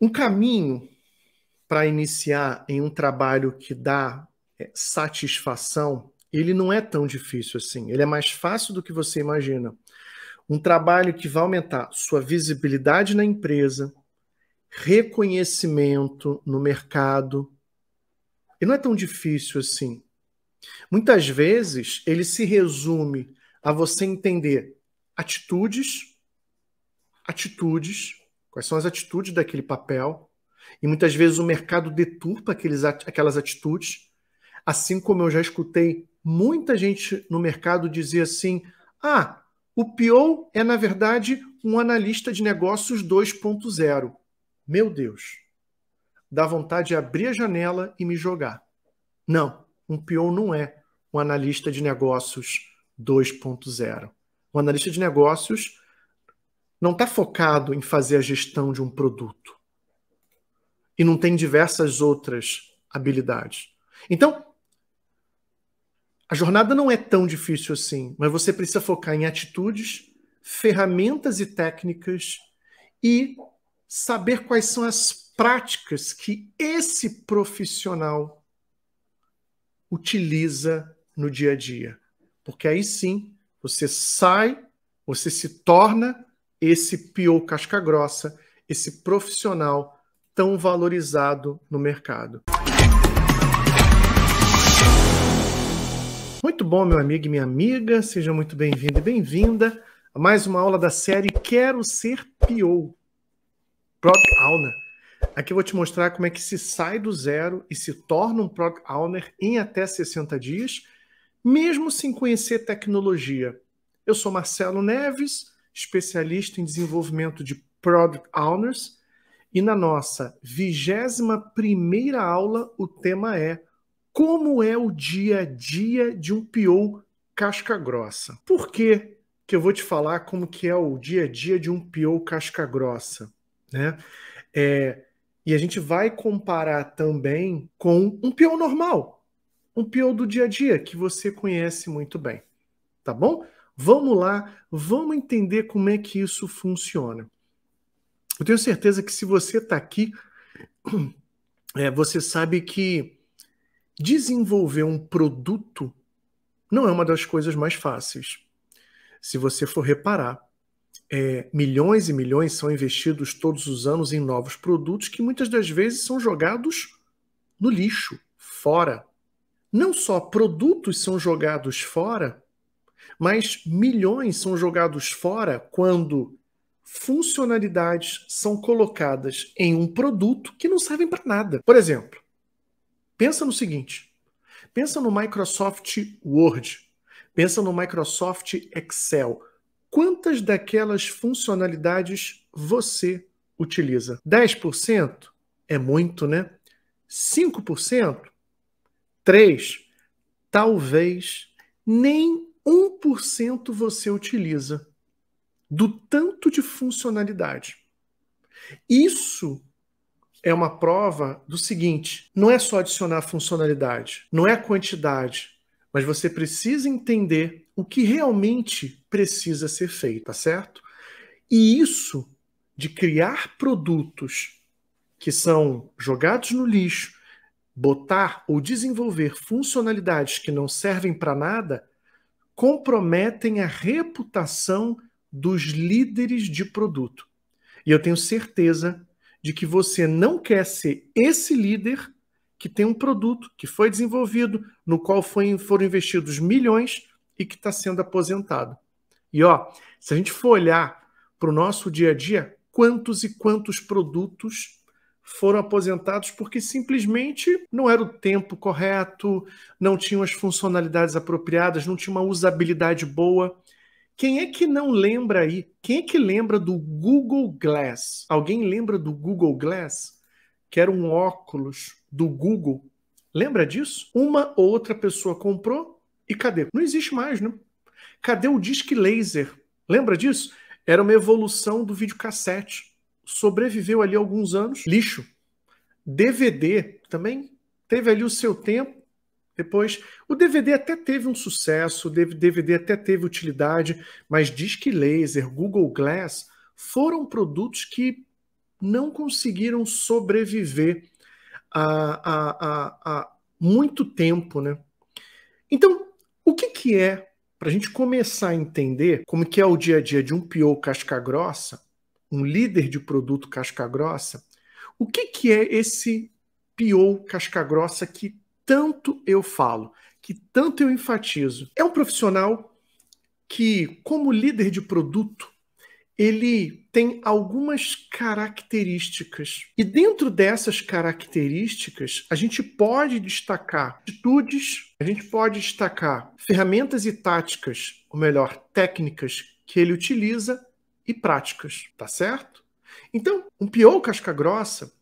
Um caminho para iniciar em um trabalho que dá é, satisfação, ele não é tão difícil assim. Ele é mais fácil do que você imagina. Um trabalho que vai aumentar sua visibilidade na empresa, reconhecimento no mercado. E não é tão difícil assim. Muitas vezes ele se resume a você entender atitudes, atitudes Quais são as atitudes daquele papel? E muitas vezes o mercado deturpa aqueles, aquelas atitudes. Assim como eu já escutei muita gente no mercado dizer assim: ah, o PO é, na verdade, um analista de negócios 2.0. Meu Deus, dá vontade de abrir a janela e me jogar. Não, um PO não é um analista de negócios 2.0. Um analista de negócios não está focado em fazer a gestão de um produto e não tem diversas outras habilidades. Então, a jornada não é tão difícil assim, mas você precisa focar em atitudes, ferramentas e técnicas e saber quais são as práticas que esse profissional utiliza no dia a dia. Porque aí sim, você sai, você se torna esse pio casca grossa, esse profissional tão valorizado no mercado. Muito bom, meu amigo e minha amiga, seja muito bem-vindo e bem-vinda a mais uma aula da série Quero Ser PO. Product Owner. Aqui eu vou te mostrar como é que se sai do zero e se torna um Product Owner em até 60 dias, mesmo sem conhecer tecnologia. Eu sou Marcelo Neves, especialista em desenvolvimento de Product Owners, e na nossa 21 primeira aula o tema é Como é o dia a dia de um PO casca grossa? Por que que eu vou te falar como que é o dia a dia de um PO casca grossa, né? É, e a gente vai comparar também com um PO normal, um PO do dia a dia que você conhece muito bem, tá bom? Vamos lá, vamos entender como é que isso funciona. Eu tenho certeza que se você está aqui, é, você sabe que desenvolver um produto não é uma das coisas mais fáceis. Se você for reparar, é, milhões e milhões são investidos todos os anos em novos produtos que muitas das vezes são jogados no lixo, fora. Não só produtos são jogados fora, mas milhões são jogados fora quando funcionalidades são colocadas em um produto que não servem para nada. Por exemplo, pensa no seguinte: pensa no Microsoft Word, pensa no Microsoft Excel. Quantas daquelas funcionalidades você utiliza? 10% é muito, né? 5%? 3%? Talvez nem 1% você utiliza do tanto de funcionalidade. Isso é uma prova do seguinte: não é só adicionar funcionalidade, não é quantidade, mas você precisa entender o que realmente precisa ser feito, tá certo? E isso de criar produtos que são jogados no lixo, botar ou desenvolver funcionalidades que não servem para nada, comprometem a reputação dos líderes de produto. E eu tenho certeza de que você não quer ser esse líder que tem um produto que foi desenvolvido, no qual foi, foram investidos milhões e que está sendo aposentado. E ó, se a gente for olhar para o nosso dia a dia, quantos e quantos produtos foram aposentados porque simplesmente não era o tempo correto, não tinham as funcionalidades apropriadas, não tinha uma usabilidade boa. Quem é que não lembra aí? Quem é que lembra do Google Glass? Alguém lembra do Google Glass? Que era um óculos do Google. Lembra disso? Uma ou outra pessoa comprou e cadê? Não existe mais, né? Cadê o disque laser? Lembra disso? Era uma evolução do videocassete sobreviveu ali alguns anos, lixo. DVD também teve ali o seu tempo. Depois, o DVD até teve um sucesso, o DVD até teve utilidade, mas Disque Laser, Google Glass foram produtos que não conseguiram sobreviver a, a, a, a muito tempo, né? Então, o que, que é, para a gente começar a entender como que é o dia a dia de um PO casca grossa, um líder de produto casca grossa, o que, que é esse PO casca grossa que tanto eu falo, que tanto eu enfatizo? É um profissional que, como líder de produto, ele tem algumas características. E dentro dessas características, a gente pode destacar atitudes, a gente pode destacar ferramentas e táticas, ou melhor, técnicas que ele utiliza e práticas, tá certo? Então, um pior casca grossa,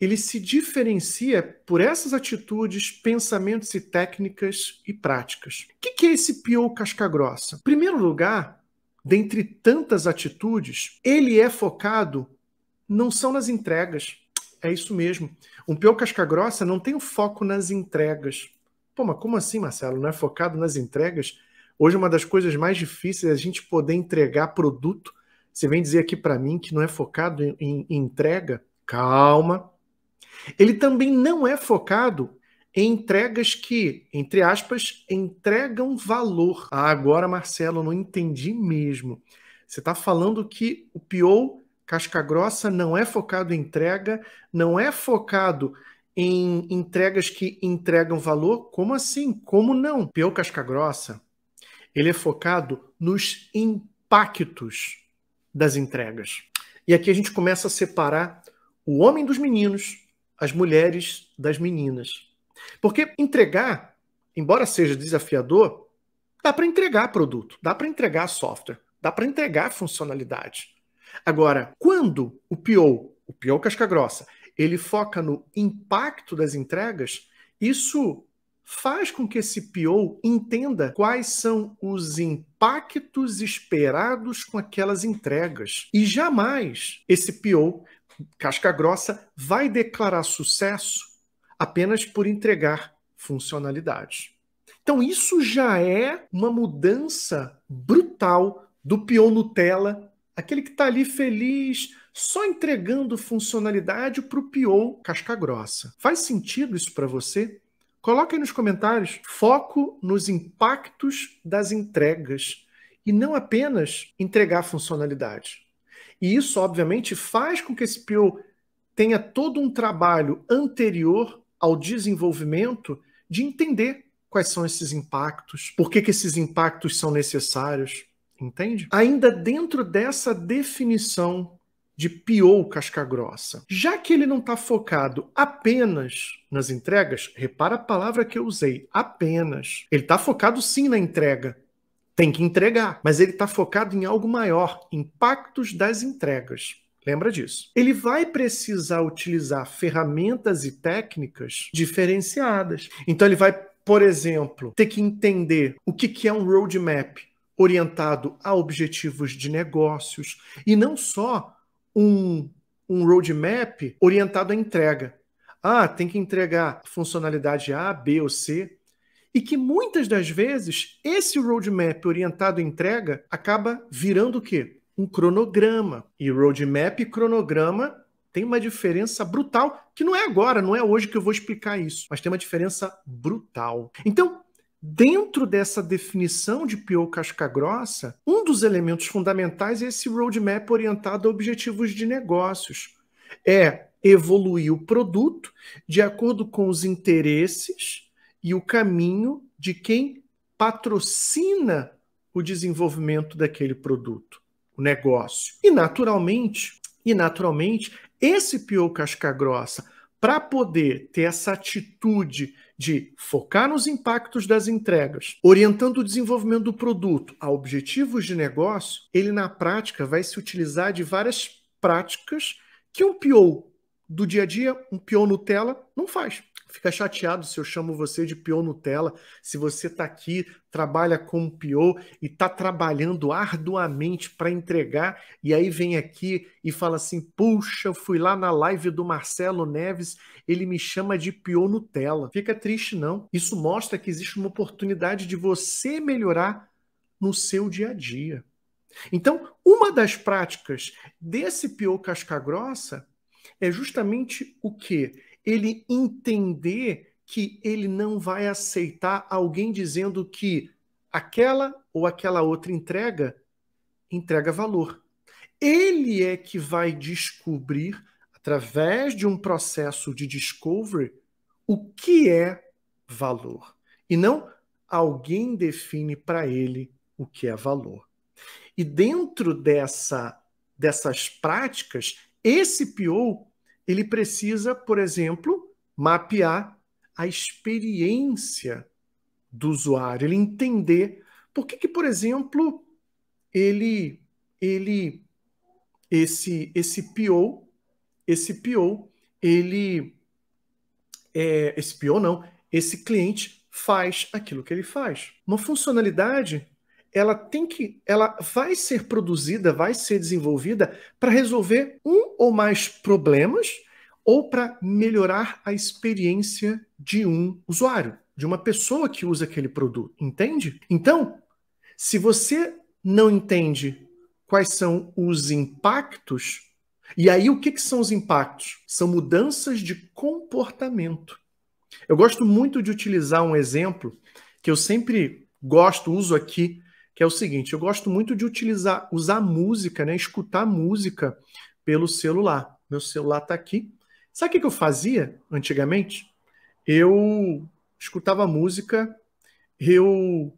ele se diferencia por essas atitudes, pensamentos e técnicas e práticas. O que, que é esse pior casca grossa? Em primeiro lugar, dentre tantas atitudes, ele é focado não são nas entregas. É isso mesmo. Um pior casca grossa não tem o foco nas entregas. Pô, mas como assim, Marcelo? Não é focado nas entregas? Hoje uma das coisas mais difíceis é a gente poder entregar produto você vem dizer aqui para mim que não é focado em, em, entrega? Calma. Ele também não é focado em entregas que, entre aspas, entregam valor. Ah, agora, Marcelo, não entendi mesmo. Você está falando que o PO, Casca Grossa não é focado em entrega, não é focado em entregas que entregam valor? Como assim? Como não? PO Casca Grossa, ele é focado nos impactos das entregas. E aqui a gente começa a separar o homem dos meninos, as mulheres das meninas. Porque entregar, embora seja desafiador, dá para entregar produto, dá para entregar software, dá para entregar funcionalidade. Agora, quando o PO, o PO casca grossa, ele foca no impacto das entregas, isso faz com que esse PO entenda quais são os impactos esperados com aquelas entregas. E jamais esse PO, casca grossa, vai declarar sucesso apenas por entregar funcionalidades. Então, isso já é uma mudança brutal do PO Nutella, aquele que está ali feliz, só entregando funcionalidade para o PO casca grossa. Faz sentido isso para você? Coloquem nos comentários foco nos impactos das entregas e não apenas entregar funcionalidade. E isso, obviamente, faz com que esse PO tenha todo um trabalho anterior ao desenvolvimento de entender quais são esses impactos, por que, que esses impactos são necessários, entende? Ainda dentro dessa definição de piou casca grossa. Já que ele não está focado apenas nas entregas, repara a palavra que eu usei, apenas. Ele está focado sim na entrega. Tem que entregar, mas ele está focado em algo maior, impactos das entregas. Lembra disso. Ele vai precisar utilizar ferramentas e técnicas diferenciadas. Então ele vai, por exemplo, ter que entender o que é um roadmap orientado a objetivos de negócios e não só um, um roadmap orientado à entrega. Ah, tem que entregar funcionalidade A, B ou C. E que muitas das vezes esse roadmap orientado à entrega acaba virando o quê? Um cronograma. E roadmap e cronograma tem uma diferença brutal, que não é agora, não é hoje que eu vou explicar isso, mas tem uma diferença brutal. Então, Dentro dessa definição de PO casca grossa, um dos elementos fundamentais é esse roadmap orientado a objetivos de negócios. É evoluir o produto de acordo com os interesses e o caminho de quem patrocina o desenvolvimento daquele produto, o negócio. E naturalmente, e naturalmente, esse PO casca grossa, para poder ter essa atitude de focar nos impactos das entregas, orientando o desenvolvimento do produto a objetivos de negócio, ele na prática vai se utilizar de várias práticas que um PO do dia a dia, um PO Nutella, não faz fica chateado se eu chamo você de PO Nutella, se você está aqui, trabalha como PO e está trabalhando arduamente para entregar, e aí vem aqui e fala assim: puxa, eu fui lá na live do Marcelo Neves, ele me chama de PO Nutella. Fica triste, não. Isso mostra que existe uma oportunidade de você melhorar no seu dia a dia. Então, uma das práticas desse PO casca grossa é justamente o que? ele entender que ele não vai aceitar alguém dizendo que aquela ou aquela outra entrega entrega valor. Ele é que vai descobrir, através de um processo de discovery, o que é valor. E não alguém define para ele o que é valor. E dentro dessa, dessas práticas, esse PO ele precisa, por exemplo, mapear a experiência do usuário, ele entender por que, que por exemplo, ele, ele, esse, esse PO, esse PO, ele, é, esse PO não, esse cliente faz aquilo que ele faz. Uma funcionalidade ela tem que, ela vai ser produzida, vai ser desenvolvida para resolver um ou mais problemas ou para melhorar a experiência de um usuário, de uma pessoa que usa aquele produto, entende? Então, se você não entende quais são os impactos, e aí o que, que são os impactos? São mudanças de comportamento. Eu gosto muito de utilizar um exemplo que eu sempre gosto, uso aqui que é o seguinte: eu gosto muito de utilizar, usar música, né? Escutar música pelo celular. Meu celular está aqui. Sabe o que, eu fazia antigamente? Eu escutava música, eu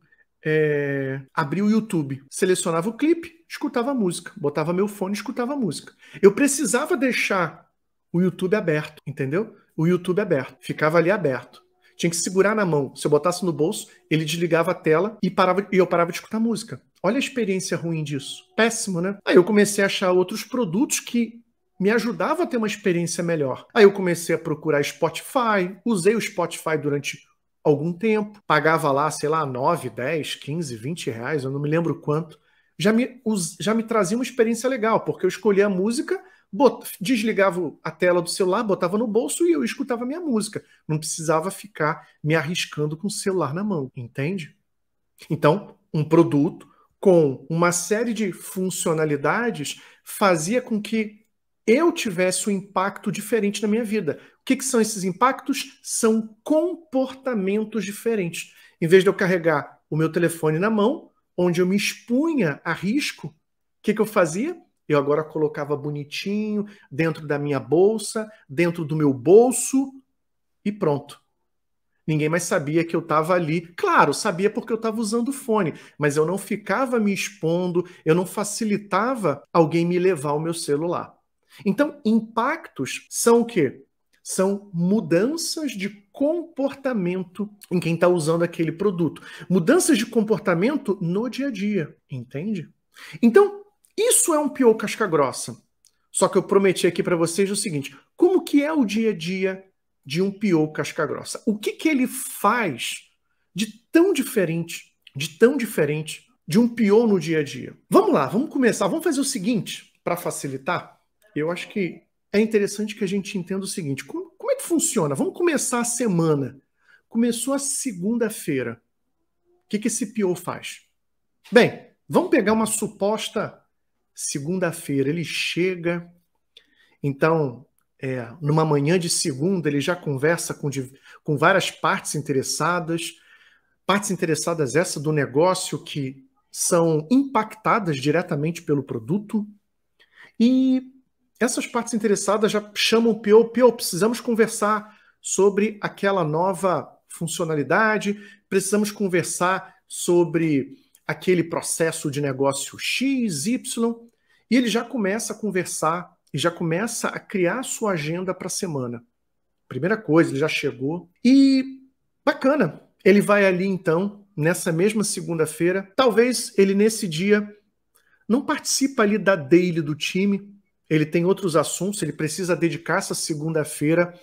é, abria o YouTube, selecionava o clipe, escutava a música, botava meu fone, escutava a música. Eu precisava deixar o YouTube aberto, entendeu? O YouTube aberto, ficava ali aberto tinha que segurar na mão. Se eu botasse no bolso, ele desligava a tela e, parava, e eu parava de escutar música. Olha a experiência ruim disso. Péssimo, né? Aí eu comecei a achar outros produtos que me ajudavam a ter uma experiência melhor. Aí eu comecei a procurar Spotify, usei o Spotify durante algum tempo, pagava lá, sei lá, 9, 10, 15, 20 reais, eu não me lembro quanto. Já me, já me trazia uma experiência legal, porque eu escolhia a música bot... desligava a tela do celular, botava no bolso e eu escutava minha música. Não precisava ficar me arriscando com o celular na mão, entende? Então, um produto com uma série de funcionalidades fazia com que eu tivesse um impacto diferente na minha vida. O que, que são esses impactos? São comportamentos diferentes. Em vez de eu carregar o meu telefone na mão, onde eu me expunha a risco, o que, que eu fazia? Eu agora colocava bonitinho dentro da minha bolsa, dentro do meu bolso e pronto. Ninguém mais sabia que eu estava ali. Claro, sabia porque eu estava usando o fone, mas eu não ficava me expondo, eu não facilitava alguém me levar o meu celular. Então, impactos são o quê? São mudanças de comportamento em quem está usando aquele produto. Mudanças de comportamento no dia a dia, entende? Então, isso é um pior casca grossa. Só que eu prometi aqui para vocês o seguinte: como que é o dia a dia de um pior casca grossa? O que que ele faz de tão diferente, de tão diferente de um pior no dia a dia? Vamos lá, vamos começar. Vamos fazer o seguinte para facilitar. Eu acho que é interessante que a gente entenda o seguinte: como, como é que funciona? Vamos começar a semana. Começou a segunda-feira. O que, que esse pior faz? Bem, vamos pegar uma suposta segunda-feira ele chega, então, é, numa manhã de segunda, ele já conversa com, com várias partes interessadas, partes interessadas essa do negócio que são impactadas diretamente pelo produto, e essas partes interessadas já chamam o PO, PO, precisamos conversar sobre aquela nova funcionalidade, precisamos conversar sobre aquele processo de negócio X, Y. E ele já começa a conversar e já começa a criar sua agenda para a semana. Primeira coisa, ele já chegou. E bacana, ele vai ali então, nessa mesma segunda-feira. Talvez ele nesse dia não participa ali da daily do time, ele tem outros assuntos, ele precisa dedicar essa segunda-feira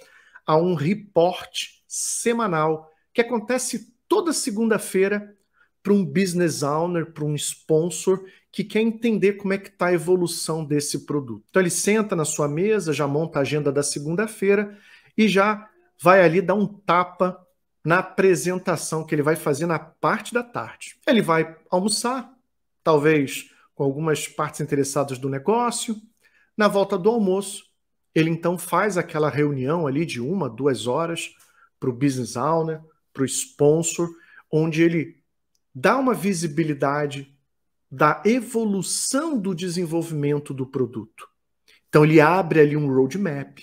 a um reporte semanal que acontece toda segunda-feira para um business owner, para um sponsor, que quer entender como é que está a evolução desse produto. Então ele senta na sua mesa, já monta a agenda da segunda-feira e já vai ali dar um tapa na apresentação que ele vai fazer na parte da tarde. Ele vai almoçar, talvez com algumas partes interessadas do negócio. Na volta do almoço, ele então faz aquela reunião ali de uma, duas horas para o business owner, para o sponsor, onde ele dá uma visibilidade da evolução do desenvolvimento do produto. Então, ele abre ali um roadmap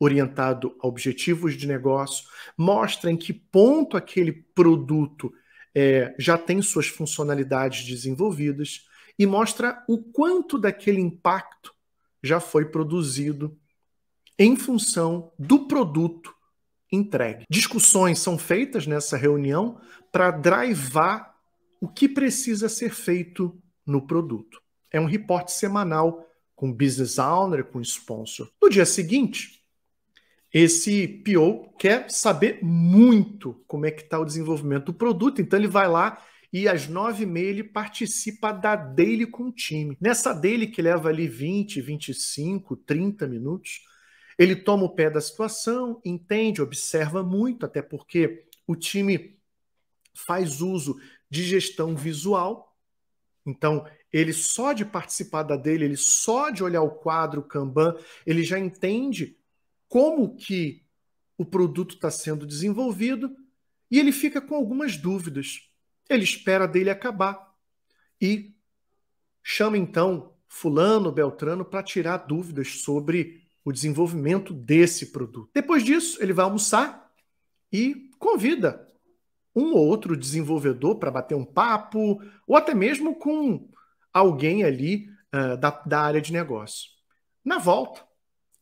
orientado a objetivos de negócio, mostra em que ponto aquele produto é, já tem suas funcionalidades desenvolvidas e mostra o quanto daquele impacto já foi produzido em função do produto entregue. Discussões são feitas nessa reunião para drivar o que precisa ser feito no produto. É um reporte semanal com business owner, com sponsor. No dia seguinte, esse PO quer saber muito como é que está o desenvolvimento do produto, então ele vai lá e às nove e meia ele participa da daily com o time. Nessa daily que leva ali 20, 25, 30 minutos, ele toma o pé da situação, entende, observa muito, até porque o time faz uso de gestão visual. Então, ele só de participar da dele, ele só de olhar o quadro, o Kanban, ele já entende como que o produto está sendo desenvolvido e ele fica com algumas dúvidas. Ele espera dele acabar e chama então fulano, Beltrano para tirar dúvidas sobre o desenvolvimento desse produto. Depois disso, ele vai almoçar e convida um ou outro desenvolvedor para bater um papo, ou até mesmo com alguém ali uh, da, da área de negócio. Na volta,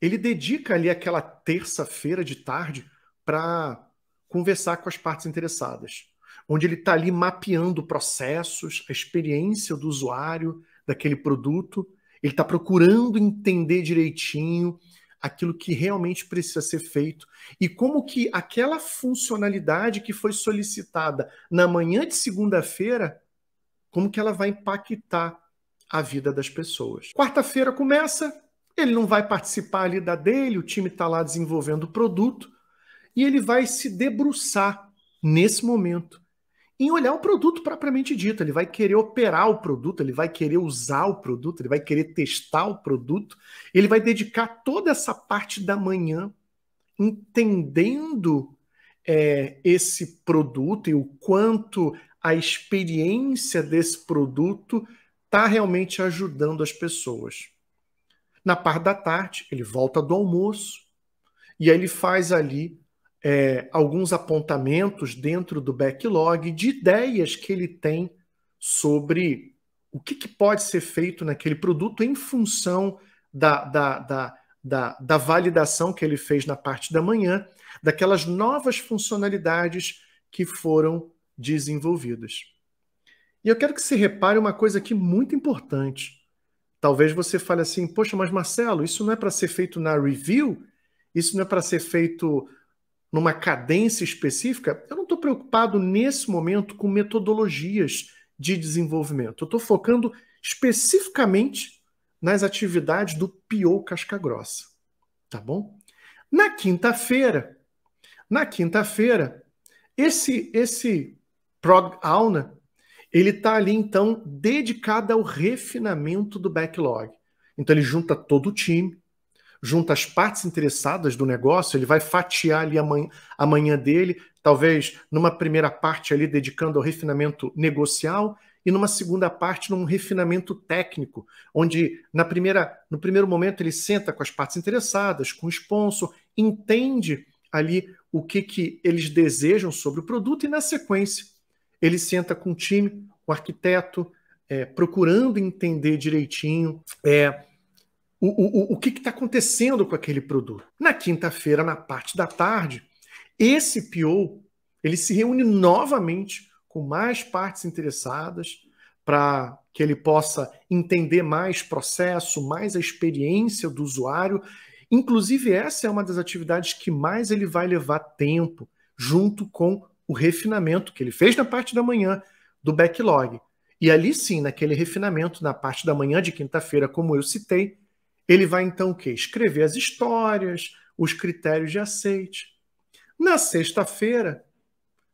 ele dedica ali aquela terça-feira de tarde para conversar com as partes interessadas, onde ele está ali mapeando processos, a experiência do usuário daquele produto, ele está procurando entender direitinho aquilo que realmente precisa ser feito e como que aquela funcionalidade que foi solicitada na manhã de segunda-feira, como que ela vai impactar a vida das pessoas. Quarta-feira começa, ele não vai participar ali da dele, o time está lá desenvolvendo o produto e ele vai se debruçar nesse momento em olhar o produto propriamente dito. Ele vai querer operar o produto, ele vai querer usar o produto, ele vai querer testar o produto, ele vai dedicar toda essa parte da manhã entendendo é, esse produto e o quanto a experiência desse produto está realmente ajudando as pessoas. Na parte da tarde, ele volta do almoço e aí ele faz ali é, alguns apontamentos dentro do backlog de ideias que ele tem sobre o que, que pode ser feito naquele produto em função da, da, da, da, da validação que ele fez na parte da manhã, daquelas novas funcionalidades que foram desenvolvidas. E eu quero que se repare uma coisa aqui muito importante. Talvez você fale assim: poxa, mas Marcelo, isso não é para ser feito na review? Isso não é para ser feito numa cadência específica, eu não estou preocupado nesse momento com metodologias de desenvolvimento. Eu estou focando especificamente nas atividades do Pio Casca Grossa. Tá bom? Na quinta-feira, na quinta-feira, esse esse prog Auna, ele está ali então dedicado ao refinamento do backlog. Então ele junta todo o time, junta as partes interessadas do negócio, ele vai fatiar ali a manhã, a manhã dele, talvez numa primeira parte ali dedicando ao refinamento negocial e numa segunda parte num refinamento técnico, onde na primeira, no primeiro momento ele senta com as partes interessadas, com o sponsor, entende ali o que, que eles desejam sobre o produto e na sequência ele senta com o time, o arquiteto, é, procurando entender direitinho é, o, o, o que está acontecendo com aquele produto. Na quinta-feira, na parte da tarde, esse PO ele se reúne novamente com mais partes interessadas para que ele possa entender mais processo, mais a experiência do usuário. Inclusive, essa é uma das atividades que mais ele vai levar tempo, junto com o refinamento que ele fez na parte da manhã do backlog. E ali sim, naquele refinamento, na parte da manhã de quinta-feira, como eu citei, ele vai então o quê? Escrever as histórias, os critérios de aceite. Na sexta-feira,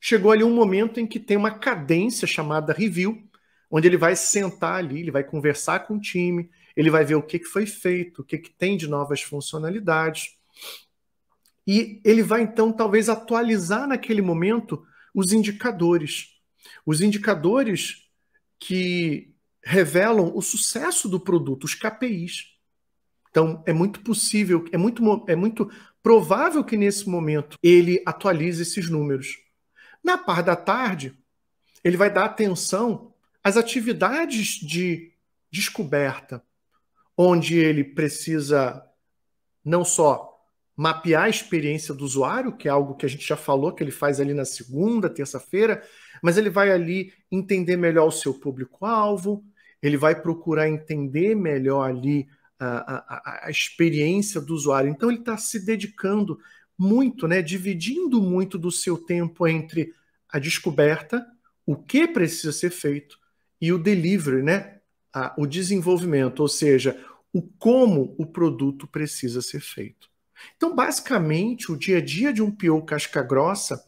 chegou ali um momento em que tem uma cadência chamada review, onde ele vai sentar ali, ele vai conversar com o time, ele vai ver o que foi feito, o que tem de novas funcionalidades. E ele vai então talvez atualizar naquele momento os indicadores. Os indicadores que revelam o sucesso do produto, os KPIs. Então, é muito possível, é muito, é muito provável que nesse momento ele atualize esses números. Na parte da tarde, ele vai dar atenção às atividades de descoberta, onde ele precisa não só mapear a experiência do usuário, que é algo que a gente já falou que ele faz ali na segunda, terça-feira, mas ele vai ali entender melhor o seu público-alvo, ele vai procurar entender melhor ali a, a, experiência do usuário. Então ele está se dedicando muito, né, dividindo muito do seu tempo entre a descoberta, o que precisa ser feito, e o delivery, né, a, o desenvolvimento, ou seja, o como o produto precisa ser feito. Então, basicamente, o dia a dia de um PO casca grossa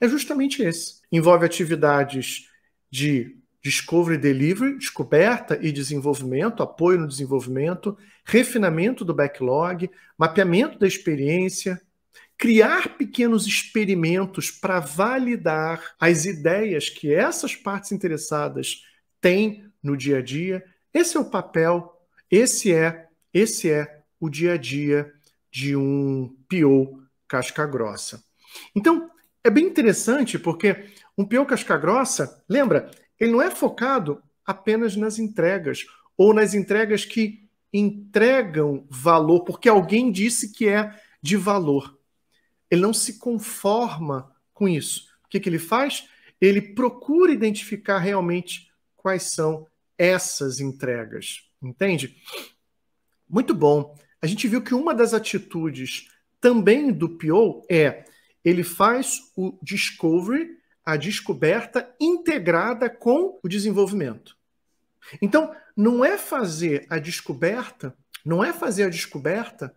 é justamente esse. Envolve atividades de Discovery Delivery, descoberta e desenvolvimento, apoio no desenvolvimento, refinamento do backlog, mapeamento da experiência, criar pequenos experimentos para validar as ideias que essas partes interessadas têm no dia a dia. Esse é o papel, esse é, esse é o dia a dia de um PO casca grossa. Então, é bem interessante porque um PO casca grossa, lembra, ele não é focado apenas nas entregas ou nas entregas que entregam valor, porque alguém disse que é de valor. Ele não se conforma com isso. O que, que ele faz? Ele procura identificar realmente quais são essas entregas, entende? Muito bom. A gente viu que uma das atitudes também do PO é ele faz o discovery a descoberta integrada com o desenvolvimento. Então, não é fazer a descoberta, não é fazer a descoberta,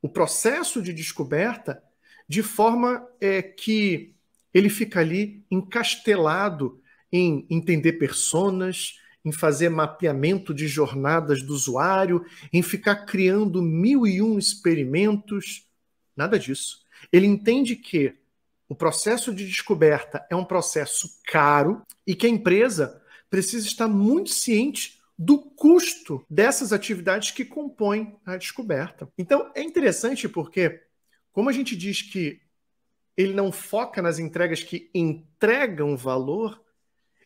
o processo de descoberta, de forma é, que ele fica ali encastelado em entender personas, em fazer mapeamento de jornadas do usuário, em ficar criando mil e um experimentos. Nada disso. Ele entende que o processo de descoberta é um processo caro e que a empresa precisa estar muito ciente do custo dessas atividades que compõem a descoberta. Então, é interessante porque, como a gente diz que ele não foca nas entregas que entregam valor,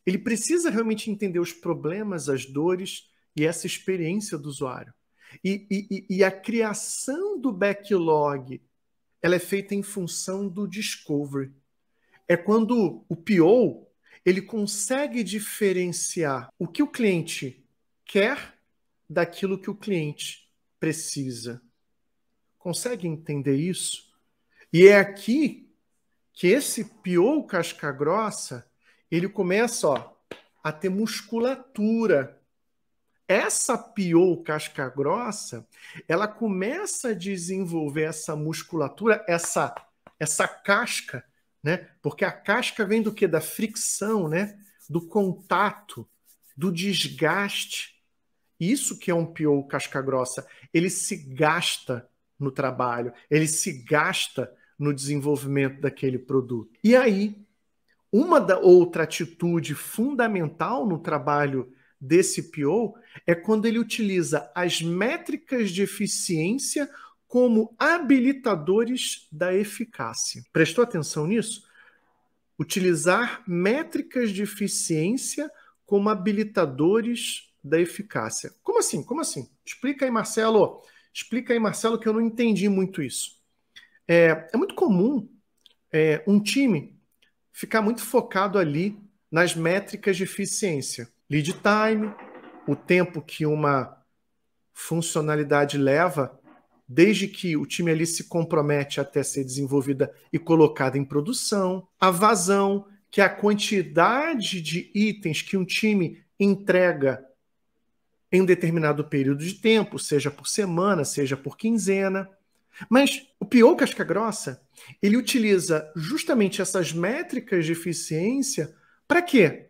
ele precisa realmente entender os problemas, as dores e essa experiência do usuário. E, e, e a criação do backlog ela é feita em função do discovery. É quando o PO ele consegue diferenciar o que o cliente quer daquilo que o cliente precisa. Consegue entender isso? E é aqui que esse PO casca grossa, ele começa ó, a ter musculatura essa piou casca grossa, ela começa a desenvolver essa musculatura, essa essa casca, né? Porque a casca vem do que da fricção, né? Do contato, do desgaste. Isso que é um piou casca grossa, ele se gasta no trabalho, ele se gasta no desenvolvimento daquele produto. E aí, uma da outra atitude fundamental no trabalho desse PO é quando ele utiliza as métricas de eficiência como habilitadores da eficácia. Prestou atenção nisso? Utilizar métricas de eficiência como habilitadores da eficácia. Como assim? Como assim? Explica aí, Marcelo. Explica aí, Marcelo, que eu não entendi muito isso. É, é muito comum é, um time ficar muito focado ali nas métricas de eficiência lead time, o tempo que uma funcionalidade leva, desde que o time ali se compromete até ser desenvolvida e colocada em produção, a vazão, que é a quantidade de itens que um time entrega em um determinado período de tempo, seja por semana, seja por quinzena. Mas o pior casca grossa, ele utiliza justamente essas métricas de eficiência para quê?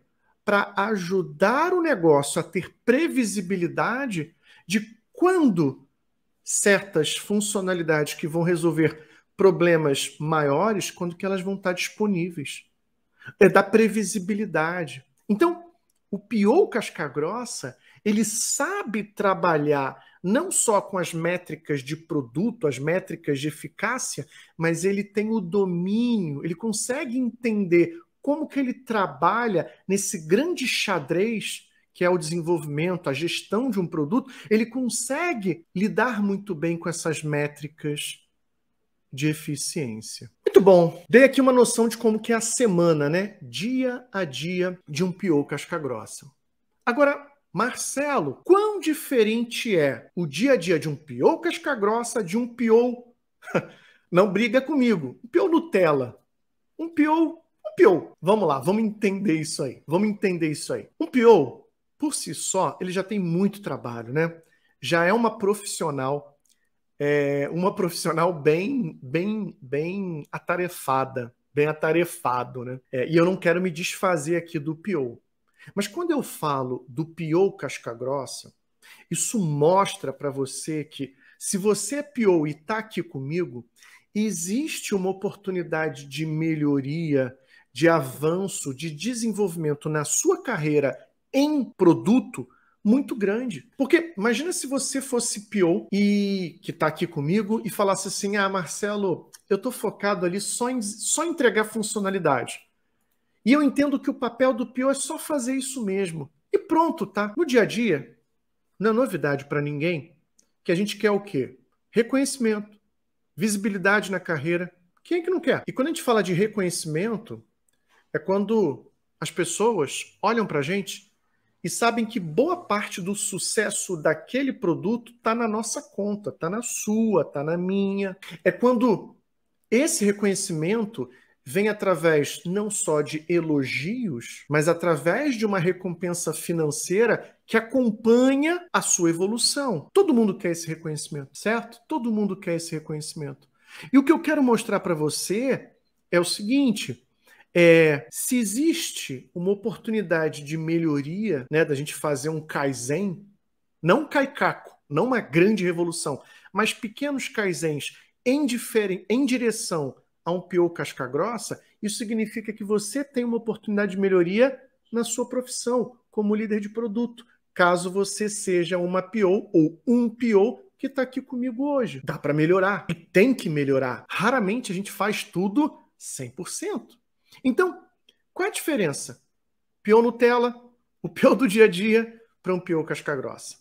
para ajudar o negócio a ter previsibilidade de quando certas funcionalidades que vão resolver problemas maiores, quando que elas vão estar disponíveis. É da previsibilidade. Então, o PO casca grossa, ele sabe trabalhar não só com as métricas de produto, as métricas de eficácia, mas ele tem o domínio, ele consegue entender como que ele trabalha nesse grande xadrez que é o desenvolvimento, a gestão de um produto, ele consegue lidar muito bem com essas métricas de eficiência. Muito bom. Dei aqui uma noção de como que é a semana, né? Dia a dia de um PO casca grossa. Agora, Marcelo, quão diferente é o dia a dia de um PO casca grossa de um PO não briga comigo, um PO Nutella, um PO PO. Vamos lá, vamos entender isso aí. Vamos entender isso aí. Um PO, por si só, ele já tem muito trabalho, né? Já é uma profissional, é, uma profissional bem, bem, bem atarefada, bem atarefado, né? É, e eu não quero me desfazer aqui do PO. Mas quando eu falo do PO casca grossa, isso mostra para você que se você é PO e está aqui comigo, existe uma oportunidade de melhoria, de avanço, de desenvolvimento na sua carreira em produto muito grande. Porque imagina se você fosse PO e que está aqui comigo e falasse assim: "Ah, Marcelo, eu estou focado ali só em só entregar funcionalidade. E eu entendo que o papel do PO é só fazer isso mesmo. E pronto, tá? No dia a dia, não é novidade para ninguém que a gente quer o quê? Reconhecimento, visibilidade na carreira. Quem é que não quer? E quando a gente fala de reconhecimento, é quando as pessoas olham para a gente e sabem que boa parte do sucesso daquele produto está na nossa conta, está na sua, está na minha. É quando esse reconhecimento vem através não só de elogios, mas através de uma recompensa financeira que acompanha a sua evolução. Todo mundo quer esse reconhecimento, certo? Todo mundo quer esse reconhecimento. E o que eu quero mostrar para você é o seguinte: é se existe uma oportunidade de melhoria, né, da gente fazer um kaizen, não caicaco, não uma grande revolução, mas pequenos kaizens em, em direção a um pior casca grossa, isso significa que você tem uma oportunidade de melhoria na sua profissão como líder de produto, caso você seja uma PO ou um PO que está aqui comigo hoje. Dá para melhorar e tem que melhorar. Raramente a gente faz tudo 100%. Então, qual é a diferença? Pior Nutella, o pior do dia a dia, para um pior casca grossa.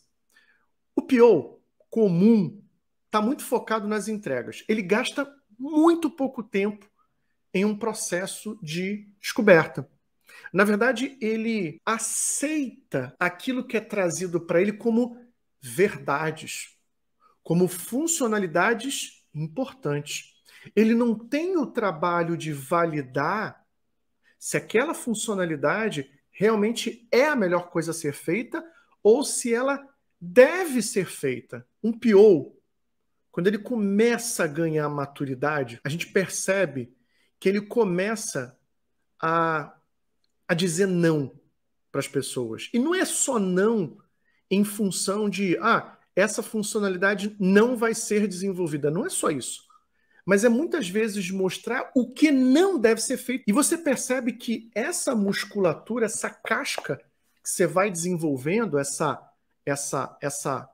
O pior comum está muito focado nas entregas. Ele gasta muito pouco tempo em um processo de descoberta. Na verdade, ele aceita aquilo que é trazido para ele como verdades, como funcionalidades importantes. Ele não tem o trabalho de validar se aquela funcionalidade realmente é a melhor coisa a ser feita ou se ela deve ser feita. Um PO, quando ele começa a ganhar maturidade, a gente percebe que ele começa a, a dizer não para as pessoas. E não é só não em função de, ah, essa funcionalidade não vai ser desenvolvida. Não é só isso mas é muitas vezes mostrar o que não deve ser feito. E você percebe que essa musculatura, essa casca que você vai desenvolvendo, essa essa essa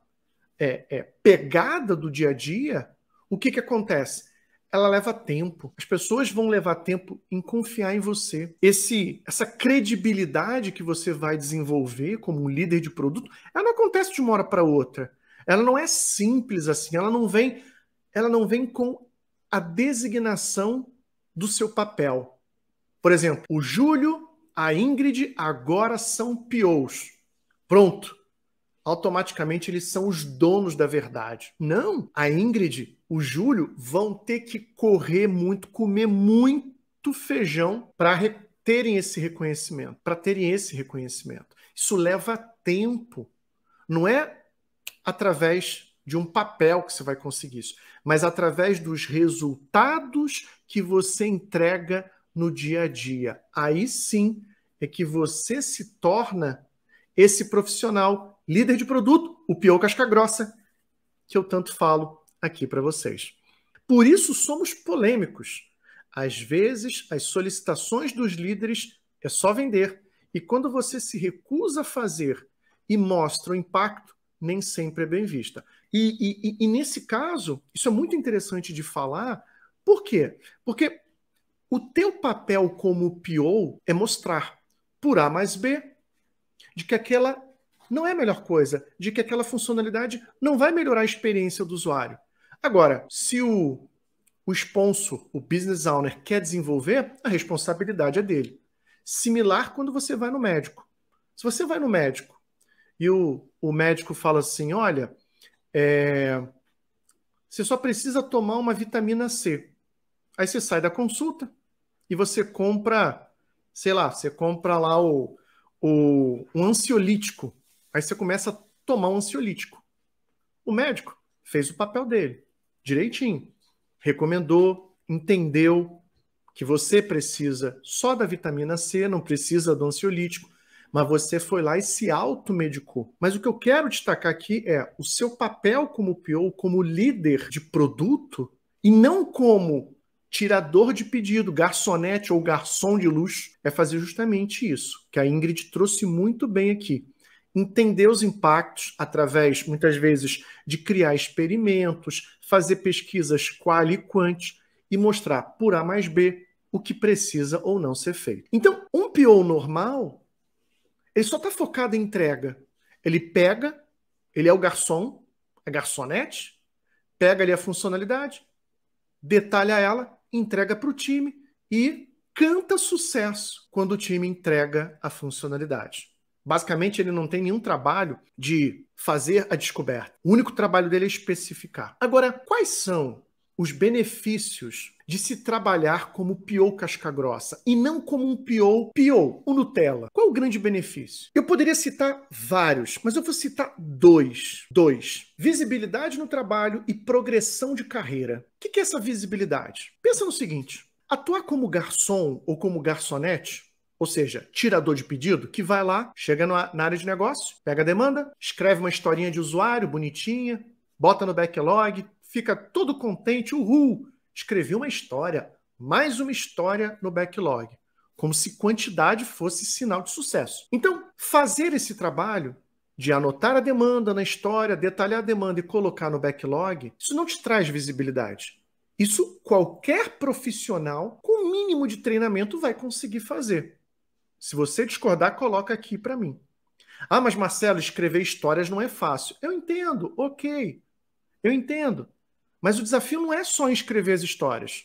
é, é, pegada do dia a dia, o que, que acontece? Ela leva tempo. As pessoas vão levar tempo em confiar em você. Esse, essa credibilidade que você vai desenvolver como um líder de produto, ela não acontece de uma hora para outra. Ela não é simples assim. Ela não vem, ela não vem com a designação do seu papel. Por exemplo, o Júlio, a Ingrid agora são POs. Pronto. Automaticamente eles são os donos da verdade. Não, a Ingrid, o Júlio vão ter que correr muito, comer muito feijão para terem esse reconhecimento, para terem esse reconhecimento. Isso leva tempo. Não é através de um papel que você vai conseguir isso, mas através dos resultados que você entrega no dia a dia. Aí sim é que você se torna esse profissional, líder de produto, o pior Casca Grossa, que eu tanto falo aqui para vocês. Por isso somos polêmicos. Às vezes, as solicitações dos líderes é só vender. E quando você se recusa a fazer e mostra o impacto, nem sempre é bem vista. E, e, e nesse caso, isso é muito interessante de falar, por quê? Porque o teu papel como PO é mostrar por A mais B de que aquela não é a melhor coisa, de que aquela funcionalidade não vai melhorar a experiência do usuário. Agora, se o, o sponsor, o business owner, quer desenvolver, a responsabilidade é dele. Similar quando você vai no médico. Se você vai no médico e o, o médico fala assim: olha, é, você só precisa tomar uma vitamina C. Aí você sai da consulta e você compra, sei lá, você compra lá o, o um ansiolítico. Aí você começa a tomar um ansiolítico. O médico fez o papel dele, direitinho. Recomendou, entendeu que você precisa só da vitamina C, não precisa do ansiolítico, mas você foi lá e se automedicou. Mas o que eu quero destacar aqui é o seu papel como PO, como líder de produto, e não como tirador de pedido, garçonete ou garçom de luxo, é fazer justamente isso, que a Ingrid trouxe muito bem aqui entender os impactos através, muitas vezes, de criar experimentos, fazer pesquisas qual e quant e mostrar por A mais B o que precisa ou não ser feito. Então, um PO normal ele só está focado em entrega. Ele pega, ele é o garçom, a é garçonete, pega ali a funcionalidade, detalha ela, entrega para o time e canta sucesso quando o time entrega a funcionalidade. Basicamente, ele não tem nenhum trabalho de fazer a descoberta. O único trabalho dele é especificar. Agora, quais são os benefícios de se trabalhar como PO casca grossa e não como um PO, PO, o Nutella. Qual é o grande benefício? Eu poderia citar vários, mas eu vou citar dois. Dois. Visibilidade no trabalho e progressão de carreira. O que é essa visibilidade? Pensa no seguinte: atuar como garçom ou como garçonete ou seja, tirador de pedido, que vai lá, chega na área de negócio, pega a demanda, escreve uma historinha de usuário bonitinha, bota no backlog, fica todo contente, uhul, escrevi uma história, mais uma história no backlog como se quantidade fosse sinal de sucesso. Então, fazer esse trabalho de anotar a demanda na história, detalhar a demanda e colocar no backlog, isso não te traz visibilidade. Isso qualquer profissional com mínimo de treinamento vai conseguir fazer. Se você discordar, coloca aqui para mim. Ah, mas Marcelo, escrever histórias não é fácil. Eu entendo, ok. Eu entendo. Mas o desafio não é só escrever as histórias.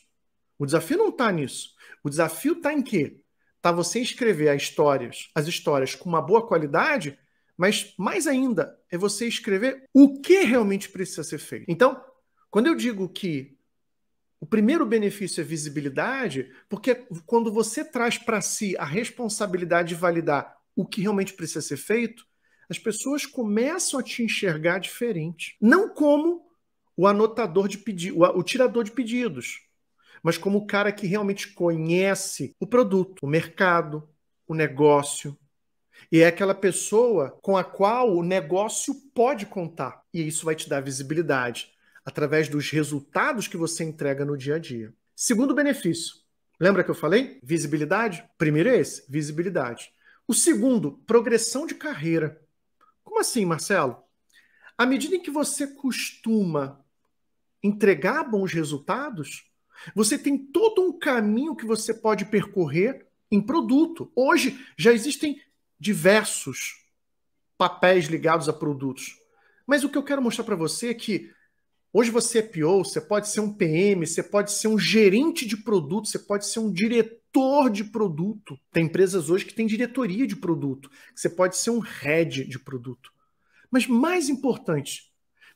O desafio não está nisso. O desafio está em quê? Está você escrever as histórias, as histórias com uma boa qualidade, mas mais ainda é você escrever o que realmente precisa ser feito. Então, quando eu digo que o primeiro benefício é visibilidade, porque quando você traz para si a responsabilidade de validar o que realmente precisa ser feito, as pessoas começam a te enxergar diferente. Não como o anotador de pedidos, o tirador de pedidos, mas como o cara que realmente conhece o produto, o mercado, o negócio. E é aquela pessoa com a qual o negócio pode contar. E isso vai te dar visibilidade através dos resultados que você entrega no dia a dia. Segundo benefício, lembra que eu falei? Visibilidade? Primeiro é esse, visibilidade. O segundo, progressão de carreira. Como assim, Marcelo? À medida em que você costuma entregar bons resultados, você tem todo um caminho que você pode percorrer em produto. Hoje já existem diversos papéis ligados a produtos. Mas o que eu quero mostrar para você é que hoje você é PO, você pode ser um PM, você pode ser um gerente de produto, você pode ser um diretor de produto. Tem empresas hoje que têm diretoria de produto, você pode ser um head de produto. Mas mais importante,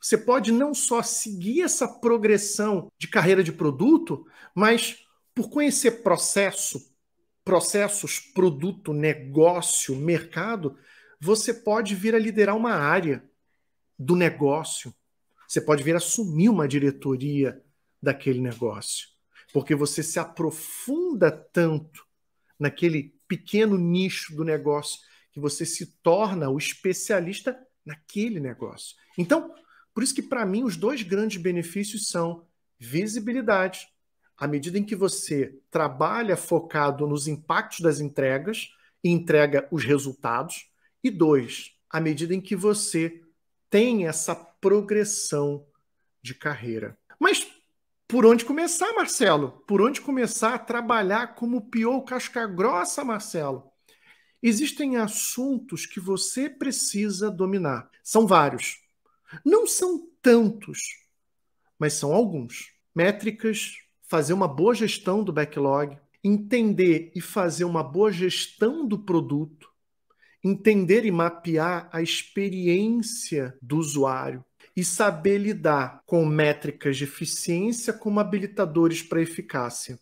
você pode não só seguir essa progressão de carreira de produto, mas por conhecer processo, processos, produto, negócio, mercado, você pode vir a liderar uma área do negócio. Você pode vir a assumir uma diretoria daquele negócio, porque você se aprofunda tanto naquele pequeno nicho do negócio que você se torna o especialista naquele negócio. Então, por isso que, para mim, os dois grandes benefícios são visibilidade. À medida em que você trabalha focado nos impactos das entregas e entrega os resultados, e dois, à medida em que você tem essa progressão de carreira. Mas por onde começar, Marcelo? Por onde começar a trabalhar como pior casca grossa, Marcelo? Existem assuntos que você precisa dominar. São vários. Não são tantos, mas são alguns. Métricas, fazer uma boa gestão do backlog, entender e fazer uma boa gestão do produto, entender e mapear a experiência do usuário e saber lidar com métricas de eficiência como habilitadores para eficácia.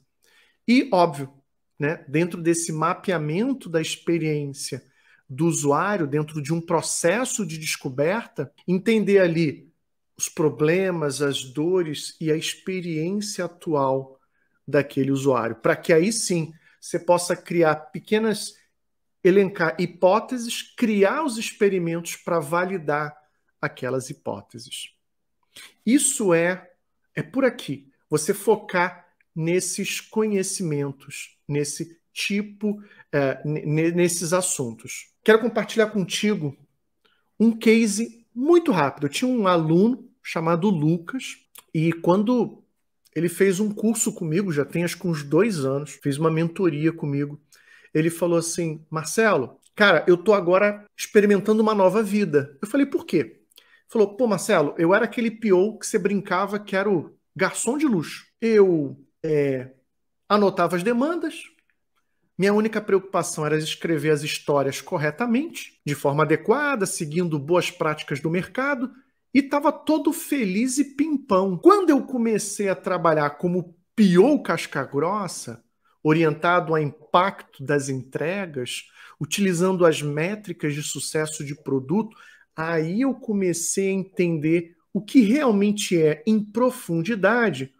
E, óbvio, né, dentro desse mapeamento da experiência do usuário, dentro de um processo de descoberta, entender ali os problemas, as dores e a experiência atual daquele usuário, para que aí sim você possa criar pequenas, elencar hipóteses, criar os experimentos para validar aquelas hipóteses. Isso é é por aqui, você focar nesses conhecimentos, nesse tipo é, nesses assuntos. Quero compartilhar contigo um case muito rápido. Eu tinha um aluno chamado Lucas, e quando ele fez um curso comigo, já tem acho que uns dois anos, fez uma mentoria comigo. Ele falou assim: Marcelo, cara, eu tô agora experimentando uma nova vida. Eu falei, por quê? Falou, pô, Marcelo, eu era aquele piol que você brincava que era o garçom de luxo. Eu é, anotava as demandas, minha única preocupação era escrever as histórias corretamente, de forma adequada, seguindo boas práticas do mercado, e estava todo feliz e pimpão. Quando eu comecei a trabalhar como piou casca grossa, orientado ao impacto das entregas, utilizando as métricas de sucesso de produto, aí eu comecei a entender o que realmente é em profundidade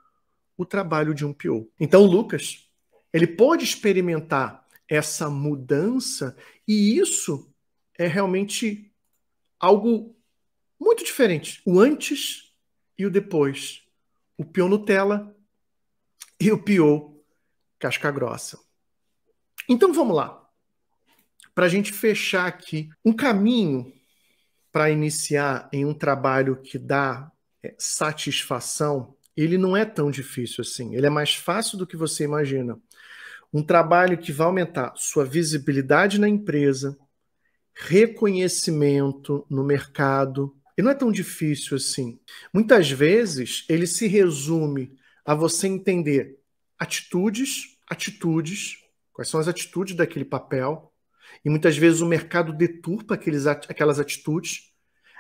o trabalho de um PO. Então, Lucas, ele pode experimentar essa mudança e isso é realmente algo muito diferente. O antes e o depois. O pior Nutella e o pior casca grossa. Então vamos lá. Para a gente fechar aqui, um caminho para iniciar em um trabalho que dá é, satisfação, ele não é tão difícil assim. Ele é mais fácil do que você imagina. Um trabalho que vai aumentar sua visibilidade na empresa, reconhecimento no mercado. E não é tão difícil assim. Muitas vezes ele se resume a você entender atitudes, atitudes, quais são as atitudes daquele papel, e muitas vezes o mercado deturpa aqueles, aquelas atitudes,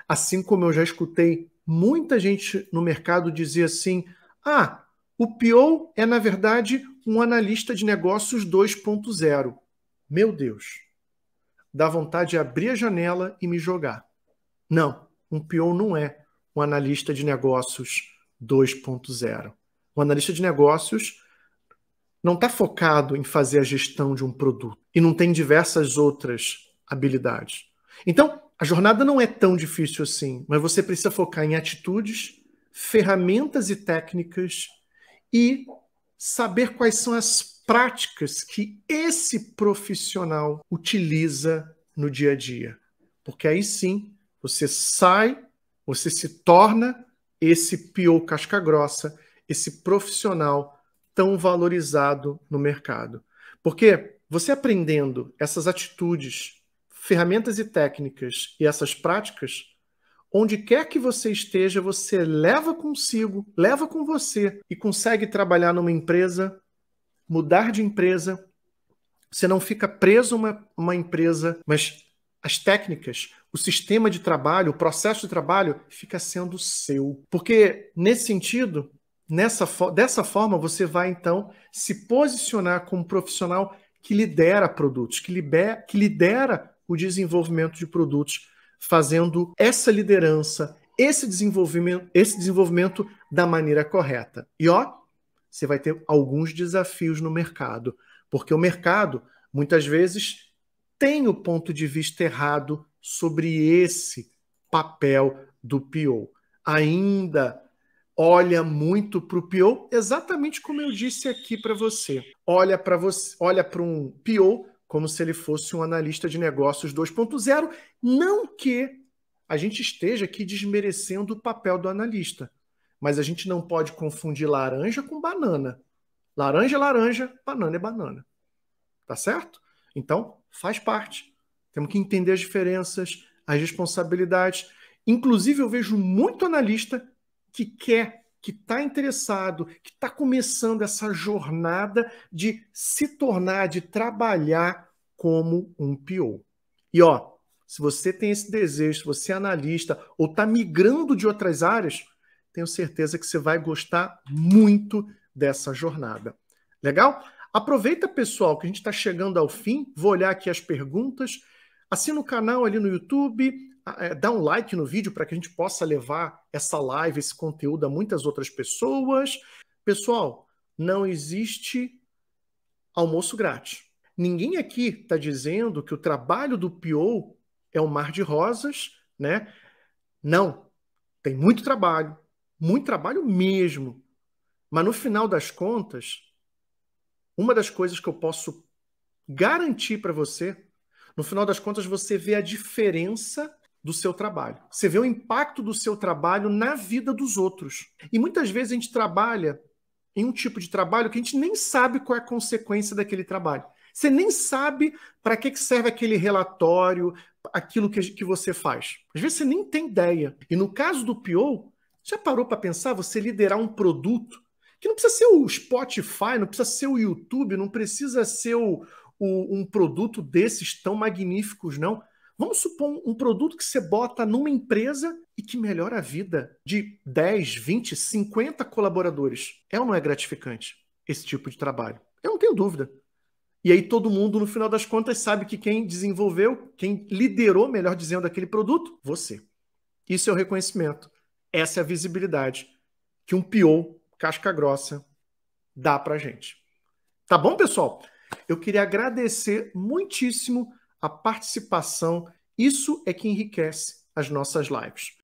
assim como eu já escutei muita gente no mercado dizer assim: ah, o PO é na verdade um analista de negócios 2.0. Meu Deus. Dá vontade de abrir a janela e me jogar. Não, um PO não é um analista de negócios 2.0. Um analista de negócios não está focado em fazer a gestão de um produto e não tem diversas outras habilidades. Então, a jornada não é tão difícil assim, mas você precisa focar em atitudes, ferramentas e técnicas e saber quais são as práticas que esse profissional utiliza no dia a dia. Porque aí sim, você sai, você se torna esse pior casca grossa, esse profissional tão valorizado no mercado. Porque você aprendendo essas atitudes, ferramentas e técnicas e essas práticas, Onde quer que você esteja, você leva consigo, leva com você e consegue trabalhar numa empresa, mudar de empresa. Você não fica preso a uma, uma empresa, mas as técnicas, o sistema de trabalho, o processo de trabalho fica sendo seu. Porque, nesse sentido, nessa, dessa forma, você vai então se posicionar como profissional que lidera produtos, que, que lidera o desenvolvimento de produtos fazendo essa liderança, esse desenvolvimento, esse desenvolvimento da maneira correta. E ó, você vai ter alguns desafios no mercado, porque o mercado muitas vezes tem o ponto de vista errado sobre esse papel do PO. Ainda olha muito para o PO, exatamente como eu disse aqui para você. Olha para você, olha para um PO como se ele fosse um analista de negócios 2.0, não que a gente esteja aqui desmerecendo o papel do analista, mas a gente não pode confundir laranja com banana. Laranja é laranja, banana é banana. Tá certo? Então, faz parte. Temos que entender as diferenças, as responsabilidades. Inclusive, eu vejo muito analista que quer que está interessado, que está começando essa jornada de se tornar, de trabalhar como um PO. E ó, se você tem esse desejo, se você é analista ou está migrando de outras áreas, tenho certeza que você vai gostar muito dessa jornada. Legal? Aproveita, pessoal, que a gente está chegando ao fim. Vou olhar aqui as perguntas. Assina o canal ali no YouTube, é, dá um like no vídeo para que a gente possa levar essa live, esse conteúdo a muitas outras pessoas. Pessoal, não existe almoço grátis. Ninguém aqui está dizendo que o trabalho do PO é um mar de rosas, né? Não. Tem muito trabalho, muito trabalho mesmo. Mas no final das contas, uma das coisas que eu posso garantir para você, no final das contas você vê a diferença do seu trabalho. Você vê o impacto do seu trabalho na vida dos outros. E muitas vezes a gente trabalha em um tipo de trabalho que a gente nem sabe qual é a consequência daquele trabalho. Você nem sabe para que serve aquele relatório, aquilo que você faz. Às vezes você nem tem ideia. E no caso do PO, já parou para pensar você liderar um produto que não precisa ser o Spotify, não precisa ser o YouTube, não precisa ser o, o, um produto desses tão magníficos, não Vamos supor um produto que você bota numa empresa e que melhora a vida de 10, 20, 50 colaboradores. É ou não é gratificante esse tipo de trabalho? Eu não tenho dúvida. E aí todo mundo, no final das contas, sabe que quem desenvolveu, quem liderou, melhor dizendo, aquele produto, você. Isso é o reconhecimento. Essa é a visibilidade que um PO, casca grossa, dá pra gente. Tá bom, pessoal? Eu queria agradecer muitíssimo a participação, isso é que enriquece as nossas lives.